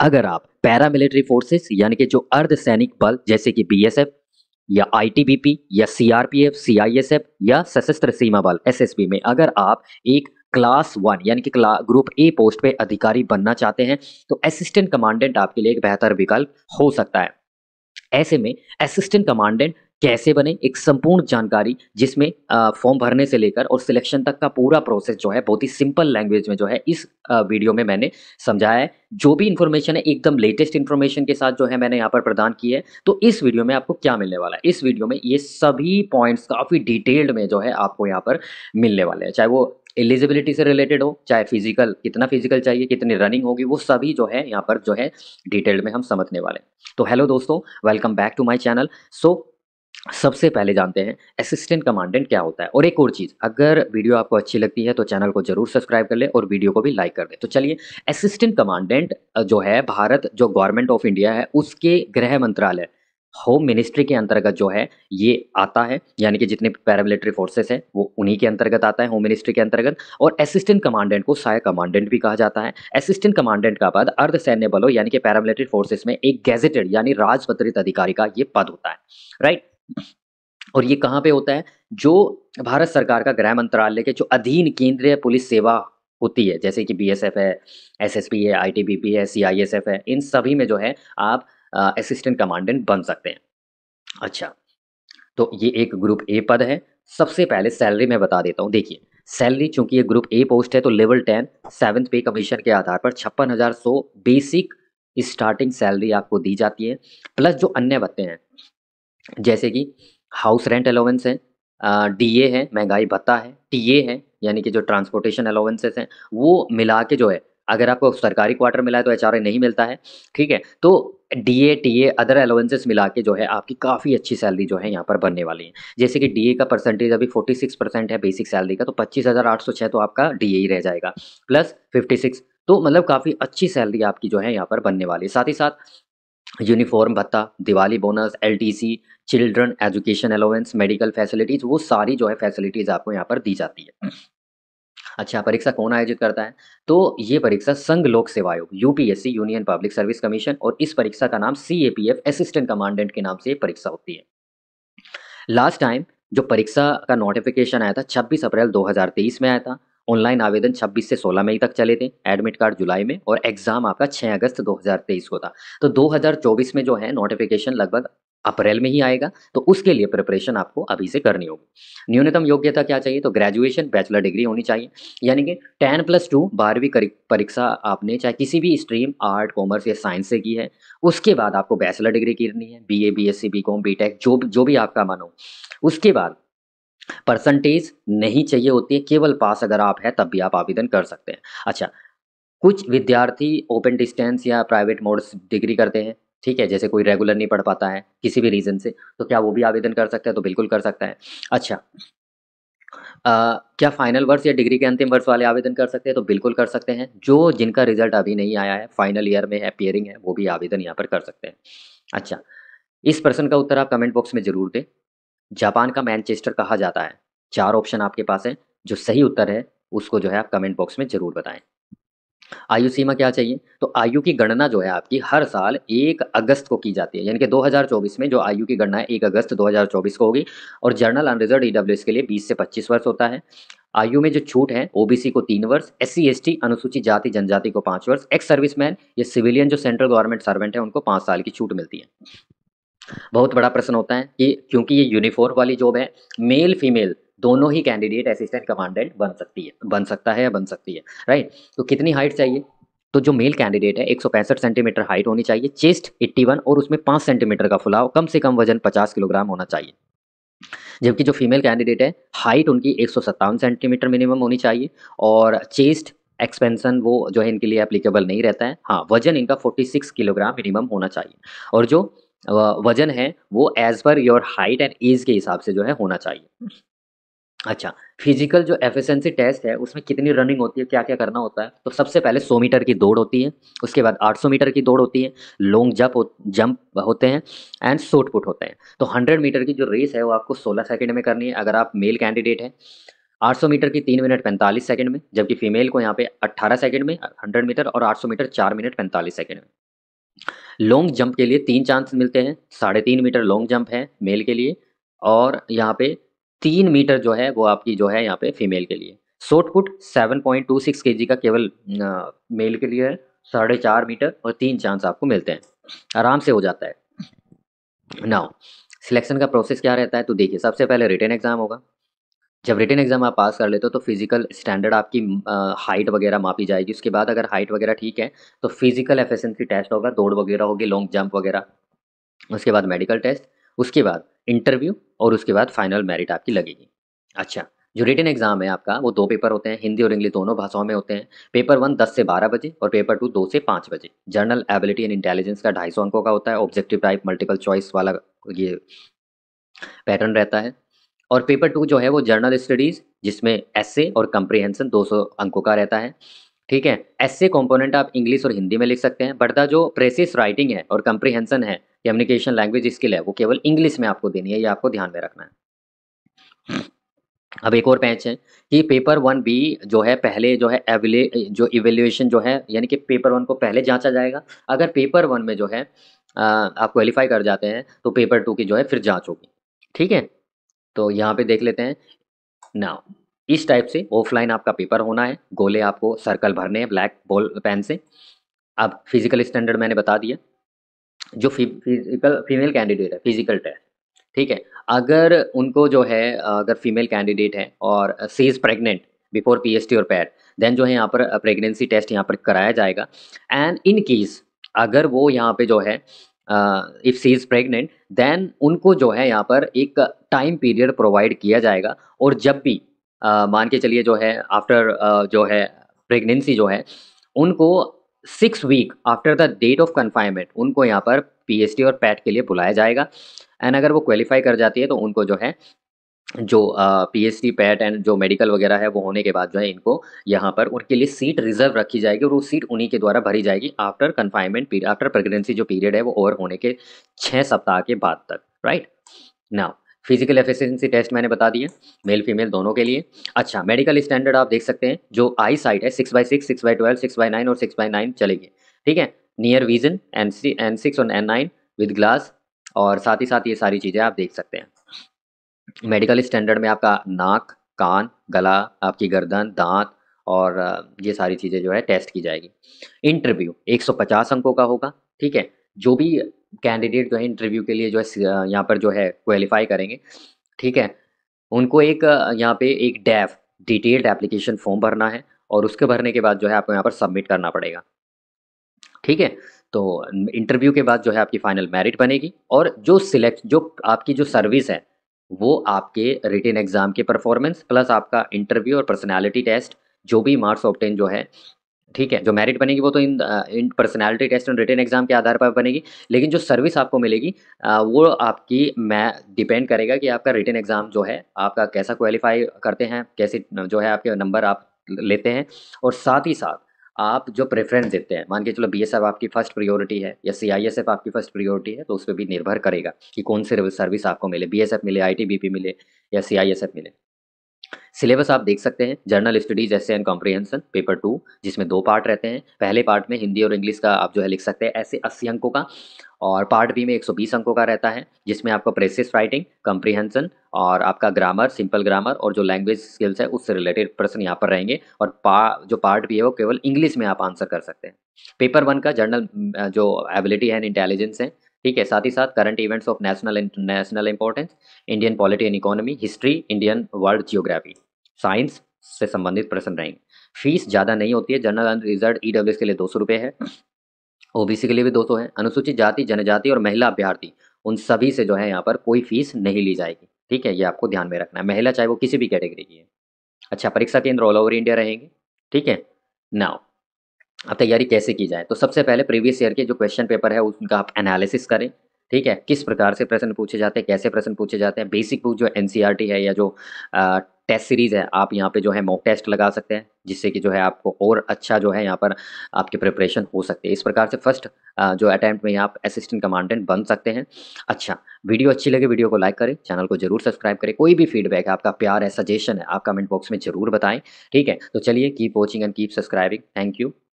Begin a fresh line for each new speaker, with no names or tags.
अगर आप paramilitary forces यानी कि जो अर्ध सैनिक बल जैसे कि बीएसएफ या आईटीबीपी या सीआरपीएफ सीआईएसएफ या सशस्त्र सीमा बल एसएसबी में अगर आप एक क्लास वन यानी कि ग्रुप ए पोस्ट पे अधिकारी बनना चाहते हैं तो असिस्टेंट कमांडेंट आपके लिए एक बेहतर विकल्प हो सकता है ऐसे में असिस्टेंट कमांडेंट कैसे बने एक संपूर्ण जानकारी जिसमें फॉर्म भरने से लेकर और सिलेक्शन तक का पूरा प्रोसेस जो है बहुत ही सिंपल लैंग्वेज में जो है इस वीडियो में मैंने समझाया है जो भी इन्फॉर्मेशन है एकदम लेटेस्ट इन्फॉर्मेशन के साथ जो है मैंने यहाँ पर प्रदान की है तो इस वीडियो में आपको क्या मिलने वाला है इस वीडियो में ये सभी पॉइंट्स काफ़ी डिटेल्ड में जो है आपको यहाँ पर मिलने वाले हैं चाहे वो एलिजिबिलिटी से रिलेटेड हो चाहे फिजिकल कितना फिजिकल चाहिए कितनी रनिंग होगी वो सभी जो है यहाँ पर जो है डिटेल में हम समझने वाले हैं तो हेलो दोस्तों welcome back to my channel so सबसे पहले जानते हैं असिस्टेंट कमांडेंट क्या होता है और एक और चीज़ अगर वीडियो आपको अच्छी लगती है तो चैनल को जरूर सब्सक्राइब कर ले और वीडियो को भी लाइक कर दे तो चलिए असिस्टेंट कमांडेंट जो है भारत जो गवर्नमेंट ऑफ इंडिया है उसके गृह मंत्रालय होम मिनिस्ट्री के अंतर्गत जो है ये आता है यानी कि जितने पैरामिलिट्री फोर्सेस हैं वो उन्हीं के अंतर्गत आता है होम मिनिस्ट्री के अंतर्गत और असिस्टेंट कमांडेंट को सहायक कमांडेंट भी कहा जाता है असिस्टेंट कमांडेंट का पद अर्ध सैन्य बलों यानी कि पैरामिलिट्री फोर्सेस में एक गैजेटेड यानी राजपत्रित अधिकारी का ये पद होता है राइट और ये कहाँ पे होता है जो भारत सरकार का गृह मंत्रालय के जो अधीन केंद्रीय पुलिस सेवा होती है जैसे कि बी एस एफ है एस एस पी है आई टी बी पी है सी आई एस एफ है इन सभी में जो है आप असिस्टेंट कमांडेंट बन सकते हैं अच्छा तो ये एक ग्रुप ए पद है सबसे पहले सैलरी मैं बता देता हूँ देखिए सैलरी चूंकि ये ग्रुप ए पोस्ट है तो level ten seventh pay commission के आधार पर छप्पन हज़ार सौ बेसिक स्टार्टिंग सैलरी आपको दी जाती है प्लस जो अन्य भत्ते हैं जैसे कि हाउस रेंट अलाउंस है डी ए है महंगाई भत्ता है टी ए है यानी कि जो ट्रांसपोर्टेशन अलाउंसेस हैं वो मिला के जो है अगर आपको सरकारी क्वार्टर मिला है तो एच नहीं मिलता है ठीक है तो D A T A other allowances मिला के जो है आपकी काफ़ी अच्छी सैलरी जो है यहाँ पर बनने वाली है जैसे कि डी ए का परसेंटेज अभी 46 परसेंट है बेसिक सैलरी का तो पच्चीस हज़ार आठ सौ छः तो आपका डी ए ही रह जाएगा प्लस 56 तो मतलब काफ़ी अच्छी सैलरी आपकी जो है यहाँ पर बनने वाली है साथ ही साथ यूनिफॉर्म भत्ता Diwali bonus LTC children education allowance medical facilities वो सारी जो है फैसिलिटीज़ आपको यहाँ पर दी जाती है अच्छा परीक्षा कौन आयोजित करता है तो ये परीक्षा संघ लोक सेवा आयोग UPSC union public service commission और इस परीक्षा का नाम C A P F assistant commandant के नाम से ये परीक्षा होती है लास्ट टाइम जो परीक्षा का नोटिफिकेशन आया था 26 अप्रैल 2023 में आया था ऑनलाइन आवेदन 26 से 16 मई तक चले थे एडमिट कार्ड जुलाई में और एग्जाम आपका 6 अगस्त 2023 को था तो 2024 में जो है नोटिफिकेशन लगभग अप्रैल में ही आएगा तो उसके लिए प्रिपरेशन आपको अभी से करनी होगी न्यूनतम योग्यता क्या चाहिए तो ग्रेजुएशन बैचलर डिग्री होनी चाहिए यानी कि टेन प्लस टू बारहवीं परीक्षा आपने चाहे किसी भी स्ट्रीम आर्ट कॉमर्स या साइंस से की है उसके बाद आपको बैचलर डिग्री करनी है B A B S C B com B tech जो जो भी आपका मन हो उसके बाद परसेंटेज नहीं चाहिए होती है केवल पास अगर आप है तब भी आप आवेदन कर सकते हैं अच्छा कुछ विद्यार्थी ओपन डिस्टेंस या प्राइवेट मोड्स डिग्री करते हैं ठीक है जैसे कोई रेगुलर नहीं पढ़ पाता है किसी भी रीज़न से तो क्या वो भी आवेदन कर सकता है तो बिल्कुल कर सकता है अच्छा Uh, क्या फाइनल वर्ष या डिग्री के अंतिम वर्ष वाले आवेदन कर सकते हैं तो बिल्कुल कर सकते हैं जो जिनका रिजल्ट अभी नहीं आया है फाइनल ईयर में है पेयरिंग है वो भी आवेदन यहाँ पर कर सकते हैं अच्छा इस प्रश्न का उत्तर आप कमेंट बॉक्स में जरूर दें जापान का मैनचेस्टर कहा जाता है चार ऑप्शन आपके पास है जो सही उत्तर है उसको जो है आप कमेंट बॉक्स में ज़रूर बताएं आयु सीमा क्या चाहिए तो आयु की गणना जो है आपकी हर साल एक अगस्त को की जाती है यानी कि 2024 में जो आयु की गणना है एक अगस्त 2024 को होगी और जर्नल अनरिजर्व ईडब्ल्यू e के लिए 20 से 25 वर्ष होता है आयु में जो छूट है ओबीसी को तीन वर्ष एस सी अनुसूचित जाति जनजाति को पांच वर्ष एक्स सर्विसमैन या सिविलियन जो सेंट्रल गवर्नमेंट सर्वेंट है उनको पांच साल की छूट मिलती है बहुत बड़ा प्रश्न होता है कि क्योंकि ये यूनिफॉर्म वाली जॉब है मेल फीमेल दोनों ही कैंडिडेट असिस्टेंट कमांडेंट बन सकती है बन सकता है या बन सकती है राइट तो कितनी हाइट चाहिए तो जो मेल कैंडिडेट है एक सेंटीमीटर हाइट होनी चाहिए चेस्ट 81 और उसमें 5 सेंटीमीटर का फुलाव कम से कम वजन 50 किलोग्राम होना चाहिए जबकि जो फीमेल कैंडिडेट है हाइट उनकी एक सेंटीमीटर मिनिमम होनी चाहिए और चेस्ट एक्सपेंशन वो जो है इनके लिए एप्लीकेबल नहीं रहता है हाँ वजन इनका 46 किलोग्राम मिनिमम होना चाहिए और जो वजन है वो as per your height and as के हिसाब से जो है होना चाहिए अच्छा फिजिकल जो एफिशिएंसी टेस्ट है उसमें कितनी रनिंग होती है क्या क्या करना होता है तो सबसे पहले 100 मीटर की दौड़ होती है उसके बाद 800 मीटर की दौड़ होती है लॉन्ग जंप हो, जंप होते हैं एंड शॉर्ट पुट होते हैं तो 100 मीटर की जो रेस है वो आपको 16 सेकंड में करनी है अगर आप मेल कैंडिडेट हैं आठ मीटर की तीन मिनट पैंतालीस सेकेंड में जबकि फीमेल को यहाँ पे अट्ठारह सेकंड में हंड्रेड मीटर और आठ मीटर चार मिनट पैंतालीस सेकेंड में लॉन्ग जंप के लिए तीन चांस मिलते हैं साढ़े तीन मीटर लॉन्ग जंप है मेल के लिए और यहाँ पे तीन मीटर जो है वो आपकी जो है यहाँ पे फीमेल के लिए shot put seven point two six K G का केवल मेल के लिए है साढ़े चार मीटर और तीन चांस आपको मिलते हैं आराम से हो जाता है नाउ सिलेक्शन का प्रोसेस क्या रहता है तो देखिए सबसे पहले रिटर्न एग्जाम होगा जब रिटर्न एग्ज़ाम आप पास कर लेते हो तो फिज़िकल स्टैंडर्ड आपकी हाइट वगैरह मापी जाएगी उसके बाद अगर हाइट वगैरह ठीक है तो फिज़िकल एफिशिएंसी टेस्ट होगा दौड़ वगैरह होगी लॉन्ग जंप वगैरह उसके बाद मेडिकल टेस्ट उसके बाद इंटरव्यू और उसके बाद फाइनल मेरिट आपकी लगेगी अच्छा जो रिटर्न एग्जाम है आपका वो दो पेपर होते हैं हिंदी और इंग्लिश दोनों भाषाओं में होते हैं पेपर वन दस से बारह बजे और पेपर टू दो से पाँच बजे जर्नल एबिलिटी एंड इंटेलिजेंस का ढाई सौ अंकों का होता है ऑब्जेक्टिव टाइप मल्टीपल चॉइस वाला ये पैटर्न रहता है और पेपर टू जो है वो जर्नल स्टडीज़ जिसमें एसे और कंप्रीहेंसन 200 अंकों का रहता है ठीक है एसे कंपोनेंट आप इंग्लिश और हिंदी में लिख सकते हैं द जो प्रेसिस राइटिंग है और कंप्रीहेंसन है कम्युनिकेशन लैंग्वेज स्किल है वो केवल इंग्लिश में आपको देनी है ये आपको ध्यान में रखना है अब एक और पैच है कि पेपर वन बी जो है पहले जो है एवले जो इवेल्युएशन जो है यानी कि पेपर वन को पहले जांचा जाएगा अगर पेपर वन में जो है आप क्वालिफाई कर जाते हैं तो पेपर टू की जो है फिर जांच होगी ठीक है तो यहाँ पे देख लेते हैं नाउ इस टाइप से ऑफलाइन आपका पेपर होना है गोले आपको सर्कल भरने हैं ब्लैक बॉल पेन से अब फिजिकल स्टैंडर्ड मैंने बता दिया जो फिजिकल फीमेल कैंडिडेट है फिजिकल टेस्ट ठीक है अगर उनको जो है अगर फीमेल कैंडिडेट है और she is pregnant before PST और पैड देन e जो है यहाँ पर प्रेगनेंसी टेस्ट यहाँ पर कराया जाएगा एंड इन केस अगर वो यहाँ पे जो है if she is pregnant then उनको जो है यहाँ पर एक टाइम पीरियड प्रोवाइड किया जाएगा और जब भी uh, मान के चलिए जो है आफ्टर uh, जो है प्रेगनेंसी जो है उनको six week after the date of confinement उनको यहाँ पर पी और पैट के लिए बुलाया जाएगा एंड अगर वो क्वालिफाई कर जाती है तो उनको जो है जो पी एच सी पैट एंड जो मेडिकल वगैरह है वो होने के बाद जो है इनको यहाँ पर उनके लिए सीट रिजर्व रखी जाएगी और वो सीट उन्हीं के द्वारा भरी जाएगी after confinement period after pregnancy जो पीरियड है वो ओवर होने के छः सप्ताह के बाद तक right now physical efficiency test मैंने बता दिए मेल फीमेल दोनों के लिए अच्छा मेडिकल स्टैंडर्ड आप देख सकते हैं जो आई साइट है six by six six by twelve six by nine और सिक्स बाई नाइन चलेगी ठीक है near vision N C N six और एन नाइन विद ग्लास और साथ ही साथ ये सारी चीज़ें आप देख सकते हैं मेडिकल स्टैंडर्ड में आपका नाक कान गला आपकी गर्दन दांत और ये सारी चीज़ें जो है टेस्ट की जाएगी इंटरव्यू 150 अंकों का होगा ठीक है जो भी कैंडिडेट जो है इंटरव्यू के लिए जो है यहाँ पर जो है क्वालिफाई करेंगे ठीक है उनको एक यहाँ पे एक डैफ डिटेल्ड एप्लीकेशन फॉर्म भरना है और उसके भरने के बाद जो है आपको यहाँ पर सबमिट करना पड़ेगा ठीक है तो इंटरव्यू के बाद जो है आपकी फाइनल मेरिट बनेगी और जो सिलेक्ट जो आपकी जो सर्विस है वो आपके रिटेन एग्ज़ाम के परफॉर्मेंस प्लस आपका इंटरव्यू और पर्सनैलिटी टेस्ट जो भी मार्क्स ऑप्टेन जो है ठीक है जो मेरिट बनेगी वो तो इन इन पर्सनैलिटी टेस्ट और रिटर्न एग्जाम के आधार पर बनेगी लेकिन जो सर्विस आपको मिलेगी वो आपकी मैं डिपेंड करेगा कि आपका रिटर्न एग्जाम जो है आपका कैसा क्वालिफाई करते हैं कैसे जो है आपके नंबर आप लेते हैं और साथ ही साथ आप जो प्रेफरेंस देते हैं मान के चलो बी आपकी फर्स्ट प्रियोरिटी है या सी आपकी फर्स्ट प्रियोरिटी है तो उस पर भी निर्भर करेगा कि कौन सी सर्विस आपको मिले बी मिले आई मिले या सी मिले सिलेबस आप देख सकते हैं general studies essay and comprehension paper two जिसमें दो पार्ट रहते हैं पहले पार्ट में हिंदी और इंग्लिश का आप जो है लिख सकते हैं ऐसे अस्सी अंकों का और पार्ट बी में 120 अंकों का रहता है जिसमें आपका प्रेसिस राइटिंग कंप्रीहेंसन और आपका ग्रामर सिंपल ग्रामर और जो लैंग्वेज स्किल्स है उससे रिलेटेड प्रश्न यहाँ पर रहेंगे और पा जो पार्ट बी है वो केवल इंग्लिश में आप आंसर कर सकते हैं पेपर वन का जर्नल जो एबिलिटी एंड इंटेलिजेंस है ठीक है साथ ही साथ current events of national international importance Indian polity and economy history Indian world geography science से संबंधित प्रश्न रहेंगे फीस ज़्यादा नहीं होती है जनरल रिजल्ट ई के लिए दो सौ है ओबीसी के लिए भी दो सौ है अनुसूचित जाति जनजाति और महिला अभ्यर्थी उन सभी से जो है यहाँ पर कोई फीस नहीं ली जाएगी ठीक है ये आपको ध्यान में रखना है महिला चाहे वो किसी भी कैटेगरी की है अच्छा परीक्षा केंद्र ऑल ओवर इंडिया रहेंगे ठीक है नाउ अब तैयारी कैसे की जाए तो सबसे पहले प्रीवियस ईयर के जो क्वेश्चन पेपर है उनका आप एनालिसिस करें ठीक है किस प्रकार से प्रश्न पूछे जाते हैं कैसे प्रश्न पूछे जाते हैं बेसिक बुक जो एन e है या जो टेस्ट सीरीज़ है आप यहाँ पे जो है मॉक टेस्ट लगा सकते हैं जिससे कि जो है आपको और अच्छा जो है यहाँ पर आपकी प्रिपरेशन हो सकती है इस प्रकार से फर्स्ट जो अटैम्प्ट में आप असिस्टेंट कमांडेंट बन सकते हैं अच्छा वीडियो अच्छी लगे वीडियो को लाइक करें चैनल को जरूर सब्सक्राइब करें कोई भी फीडबैक है आपका प्यार है सजेशन है आप कमेंट बॉक्स में जरूर बताएं ठीक है तो चलिए keep watching and keep subscribing thank you